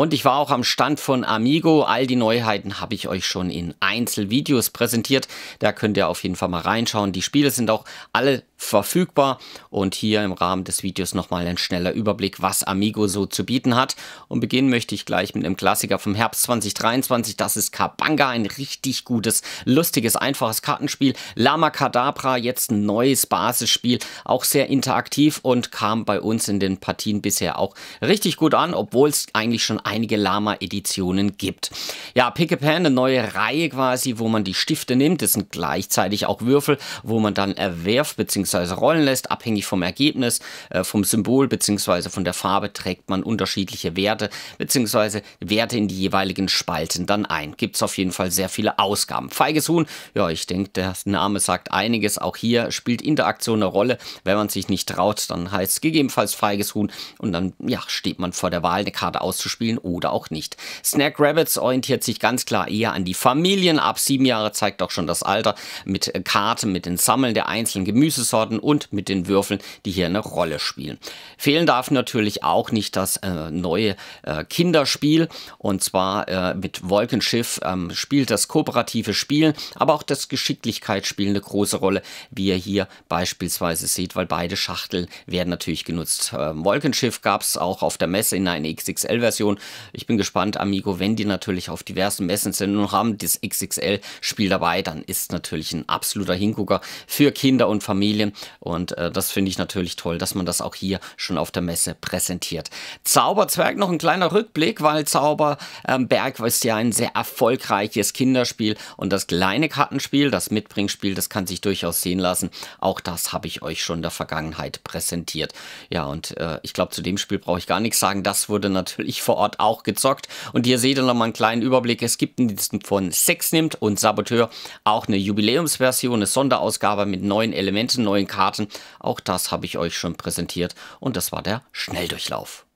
Und ich war auch am Stand von Amigo. All die Neuheiten habe ich euch schon in Einzelvideos präsentiert. Da könnt ihr auf jeden Fall mal reinschauen. Die Spiele sind auch alle verfügbar. Und hier im Rahmen des Videos nochmal ein schneller Überblick, was Amigo so zu bieten hat. Und beginnen möchte ich gleich mit einem Klassiker vom Herbst 2023. Das ist Kabanga, ein richtig gutes, lustiges, einfaches Kartenspiel. Lama Kadabra, jetzt ein neues Basisspiel, auch sehr interaktiv und kam bei uns in den Partien bisher auch richtig gut an, obwohl es eigentlich schon einige Lama-Editionen gibt. Ja, Pick a Pan, eine neue Reihe quasi, wo man die Stifte nimmt. Das sind gleichzeitig auch Würfel, wo man dann erwerft bzw bzw. rollen lässt. Abhängig vom Ergebnis, äh, vom Symbol bzw. von der Farbe trägt man unterschiedliche Werte bzw. Werte in die jeweiligen Spalten dann ein. Gibt es auf jeden Fall sehr viele Ausgaben. Feiges Huhn, ja, ich denke, der Name sagt einiges. Auch hier spielt Interaktion eine Rolle. Wenn man sich nicht traut, dann heißt es gegebenenfalls feiges Huhn und dann ja, steht man vor der Wahl, eine Karte auszuspielen oder auch nicht. Snack Rabbits orientiert sich ganz klar eher an die Familien. Ab sieben Jahre zeigt auch schon das Alter mit äh, Karten, mit den Sammeln der einzelnen Gemüsesorten Würfelkarten und mit den Würfeln, die hier eine Rolle spielen. Fehlen darf natürlich auch nicht das äh, neue äh, Kinderspiel und zwar äh, mit Wolkenschiff ähm, spielt das kooperative Spielen, aber auch das Geschicklichkeitsspiel eine große Rolle, wie ihr hier beispielsweise seht, weil beide Schachteln werden natürlich genutzt. Ähm, Wolkenschiff gab es auch auf der Messe in einer XXL-Version. Ich bin gespannt, Amigo, wenn die natürlich auf diversen Messen sind und haben das XXL-Spiel dabei, dann ist natürlich ein absoluter Hingucker für Kinder und Familien sein. Und äh, das finde ich natürlich toll, dass man das auch hier schon auf der Messe präsentiert. Zauberzwerg noch ein kleiner Rückblick, weil Zauberberg ähm, ist ja ein sehr erfolgreiches Kinderspiel und das kleine Kartenspiel, das Mitbringspiel, das kann sich durchaus sehen lassen. Auch das habe ich euch schon in der Vergangenheit präsentiert. Ja, und äh, ich glaube, zu dem Spiel brauche ich gar nichts sagen. Das wurde natürlich vor Ort auch gezockt. Und hier seht ihr nochmal einen kleinen Überblick. Es gibt einen von Sex nimmt und Saboteur auch eine Jubiläumsversion, eine Sonderausgabe mit neuen Elementen, neuen neuen Karten. Auch das habe ich euch schon präsentiert und das war der Schnelldurchlauf.